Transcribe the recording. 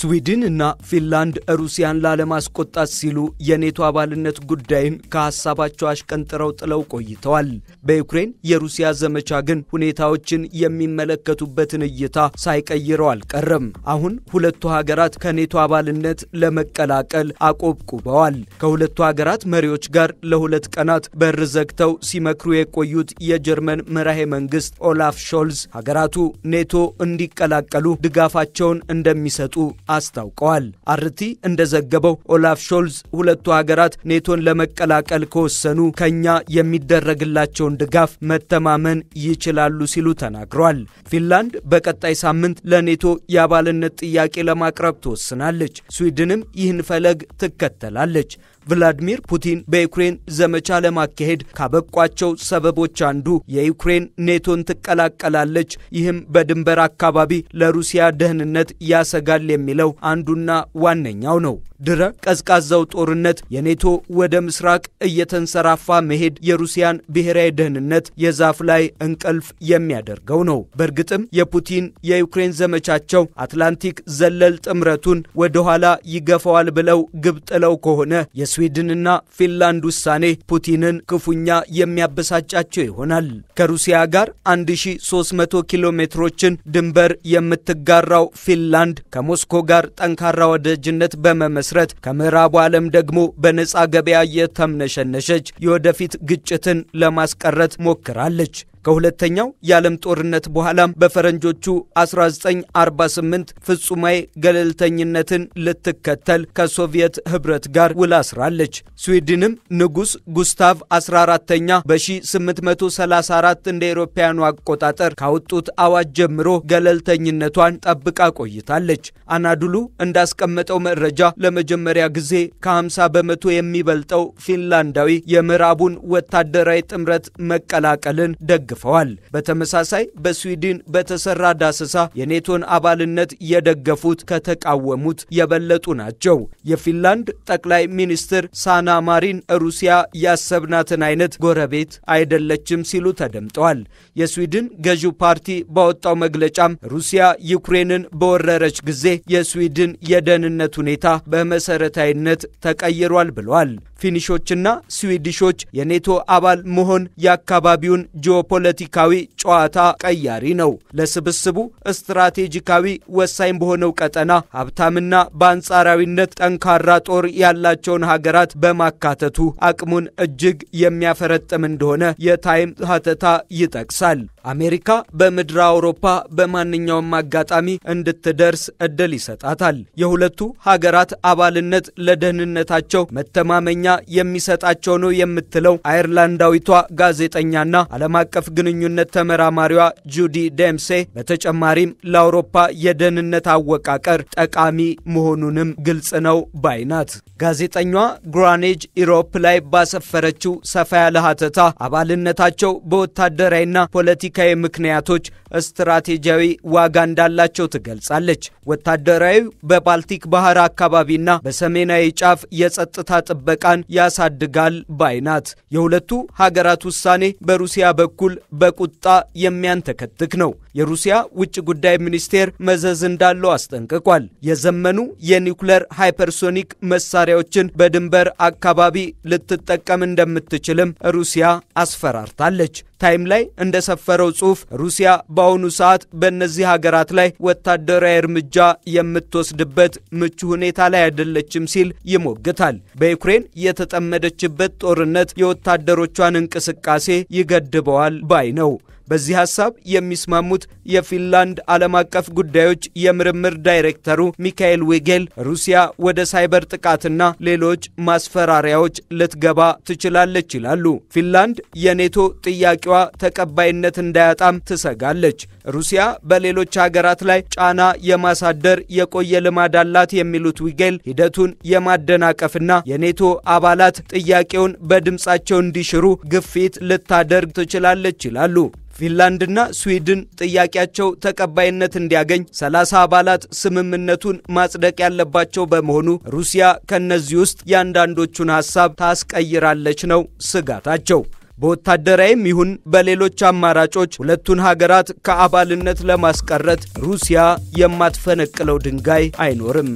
ስዊድን እና ፊንላንድ ሩሲያን ላለማስቆጣት ሲሉ የኔቶ አባልነት ጉዳይን ከሐሳባቸው አሽቀንጥረው ጥለው ቆይተዋል። በዩክሬን የሩሲያ ዘመቻ ግን ሁኔታዎችን የሚመለከቱበትን እይታ ሳይቀይረው አልቀረም። አሁን ሁለቱ ሀገራት ከኔቶ አባልነት ለመቀላቀል አቆብቁበዋል። ከሁለቱ ሀገራት መሪዎች ጋር ለሁለት ቀናት በር ዘግተው ሲመክሩ የቆዩት የጀርመን መራሄ መንግስት ኦላፍ ሾልዝ ሀገራቱ ኔቶ እንዲቀላቀሉ ድጋፋቸውን እንደሚሰጡ አስታውቀዋል። አርቲ እንደዘገበው ኦላፍ ሾልዝ ሁለቱ ሀገራት ኔቶን ለመቀላቀል ከወሰኑ ከኛ የሚደረግላቸውን ድጋፍ መተማመን ይችላሉ ሲሉ ተናግረዋል። ፊንላንድ በቀጣይ ሳምንት ለኔቶ የአባልነት ጥያቄ ለማቅረብ ትወስናለች። ስዊድንም ይህን ፈለግ ትከተላለች። ቭላዲሚር ፑቲን በዩክሬን ዘመቻ ለማካሄድ ካበቋቸው ሰበቦች አንዱ የዩክሬን ኔቶን ትቀላቀላለች፣ ይህም በድንበር አካባቢ ለሩሲያ ደህንነት ያሰጋል የሚለው አንዱና ዋነኛው ነው። ድረ ቀዝቃዛው ጦርነት የኔቶ ወደ ምስራቅ እየተንሰራፋ መሄድ የሩሲያን ብሔራዊ ደህንነት የዛፍ ላይ እንቅልፍ የሚያደርገው ነው። በእርግጥም የፑቲን የዩክሬን ዘመቻቸው አትላንቲክ ዘለል ጥምረቱን ወደኋላ ይገፋዋል ብለው ግብ ጥለው ከሆነ የስ የስዊድንና ፊንላንድ ውሳኔ ፑቲንን ክፉኛ የሚያበሳጫቸው ይሆናል። ከሩሲያ ጋር 1300 ኪሎ ሜትሮችን ድንበር የምትጋራው ፊንላንድ ከሞስኮ ጋር ጠንካራ ወዳጅነት በመመስረት ከምዕራቡ ዓለም ደግሞ በነፃ ገበያ የተምነሸነሸች የወደፊት ግጭትን ለማስቀረት ሞክራለች። ከሁለተኛው የዓለም ጦርነት በኋላም በፈረንጆቹ 1948 ፍጹማዊ ገለልተኝነትን ልትከተል ከሶቪየት ህብረት ጋር ውላ አስራለች። ስዊድንም ንጉሥ ጉስታቭ 14ተኛ በ1834 እንደ ኤሮፓያኑ አቆጣጠር ካወጡት አዋጅ ጀምሮ ገለልተኝነቷን ጠብቃ ቆይታለች። አናዱሉ እንዳስቀመጠው መረጃ ለመጀመሪያ ጊዜ ከ50 በመቶ የሚበልጠው ፊንላንዳዊ የምዕራቡን ወታደራዊ ጥምረት መቀላቀልን ደግ ደግፈዋል። በተመሳሳይ በስዊድን በተሰራ ዳሰሳ የኔቶን አባልነት የደገፉት ከተቃወሙት የበለጡ ናቸው። የፊንላንድ ጠቅላይ ሚኒስትር ሳና ማሪን ሩሲያ ያሰብናትን አይነት ጎረቤት አይደለችም ሲሉ ተደምጠዋል። የስዊድን ገዢው ፓርቲ ባወጣው መግለጫም ሩሲያ ዩክሬንን በወረረች ጊዜ የስዊድን የደህንነት ሁኔታ በመሰረታዊነት ተቀይሯል ብለዋል። ፊኒሾችና ስዊድሾች የኔቶ አባል መሆን የአካባቢውን ጂኦፖ ፖለቲካዊ ጨዋታ ቀያሪ ነው። ለስብስቡ ስትራቴጂካዊ ወሳኝ በሆነው ቀጠና ሀብታምና በአንጻራዊነት ጠንካራ ጦር ያላቸውን ሀገራት በማካተቱ አቅሙን እጅግ የሚያፈረጥም እንደሆነ የታይም ሀተታ ይጠቅሳል። አሜሪካ በምድር አውሮፓ በማንኛውም አጋጣሚ እንድትደርስ እድል ይሰጣታል። የሁለቱ ሀገራት አባልነት ለደህንነታቸው መተማመኛ የሚሰጣቸው ነው የምትለው አየርላንዳዊቷ ጋዜጠኛና ዓለም አቀፍ ግንኙነት ተመራማሪዋ ጁዲ ደምሴ በተጨማሪም ለአውሮፓ የደህንነት አወቃቀር ጠቃሚ መሆኑንም ግልጽ ነው ባይ ናት። ግራኔጅ ኢሮፕ ላይ ባሰፈረችው ሰፋ ያለ ሀተታ አባልነታቸው በወታደራዊና ፖለቲካ ፖለቲካዊ ምክንያቶች ስትራቴጂያዊ ዋጋ እንዳላቸው ትገልጻለች። ወታደራዊ በባልቲክ ባህር አካባቢና በሰሜናዊ ጫፍ የጸጥታ ጥበቃን ያሳድጋል ባይናት። የሁለቱ ሀገራት ውሳኔ በሩሲያ በኩል በቁጣ የሚያንተከትክ ነው። የሩሲያ ውጭ ጉዳይ ሚኒስቴር መዘዝ እንዳለው አስጠንቅቋል። የዘመኑ የኒውክለር ሃይፐርሶኒክ መሳሪያዎችን በድንበር አካባቢ ልትጠቀም እንደምትችልም ሩሲያ አስፈራርታለች። ታይም ላይ እንደሰፈረው ጽሑፍ ሩሲያ በአሁኑ ሰዓት በእነዚህ ሀገራት ላይ ወታደራዊ እርምጃ የምትወስድበት ምቹ ሁኔታ ላይ አይደለችም ሲል ይሞግታል። በዩክሬን የተጠመደችበት ጦርነት የወታደሮቿን እንቅስቃሴ ይገድበዋል ባይ ነው። በዚህ ሀሳብ የሚስማሙት የፊንላንድ ዓለም አቀፍ ጉዳዮች የምርምር ዳይሬክተሩ ሚካኤል ዌጌል ሩሲያ ወደ ሳይበር ጥቃትና ሌሎች ማስፈራሪያዎች ልትገባ ትችላለች ይላሉ። ፊንላንድ የኔቶ ጥያቄዋ ተቀባይነት እንዳያጣም ትሰጋለች። ሩሲያ በሌሎች ሀገራት ላይ ጫና የማሳደር የቆየ ልማድ አላት የሚሉት ዊጌል ሂደቱን የማደናቀፍና የኔቶ አባላት ጥያቄውን በድምፃቸው እንዲሽሩ ግፊት ልታደርግ ትችላለች ይላሉ። ፊንላንድና ስዊድን ጥያቄያቸው ተቀባይነት እንዲያገኝ 30 አባላት ስምምነቱን ማጽደቅ ያለባቸው በመሆኑ ሩሲያ ከእነዚህ ውስጥ የአንዳንዶቹን ሀሳብ ታስቀይራለች ነው ስጋታቸው። በወታደራዊም ይሁን በሌሎች አማራጮች ሁለቱን ሀገራት ከአባልነት ለማስቀረት ሩሲያ የማትፈነቅለው ድንጋይ አይኖርም።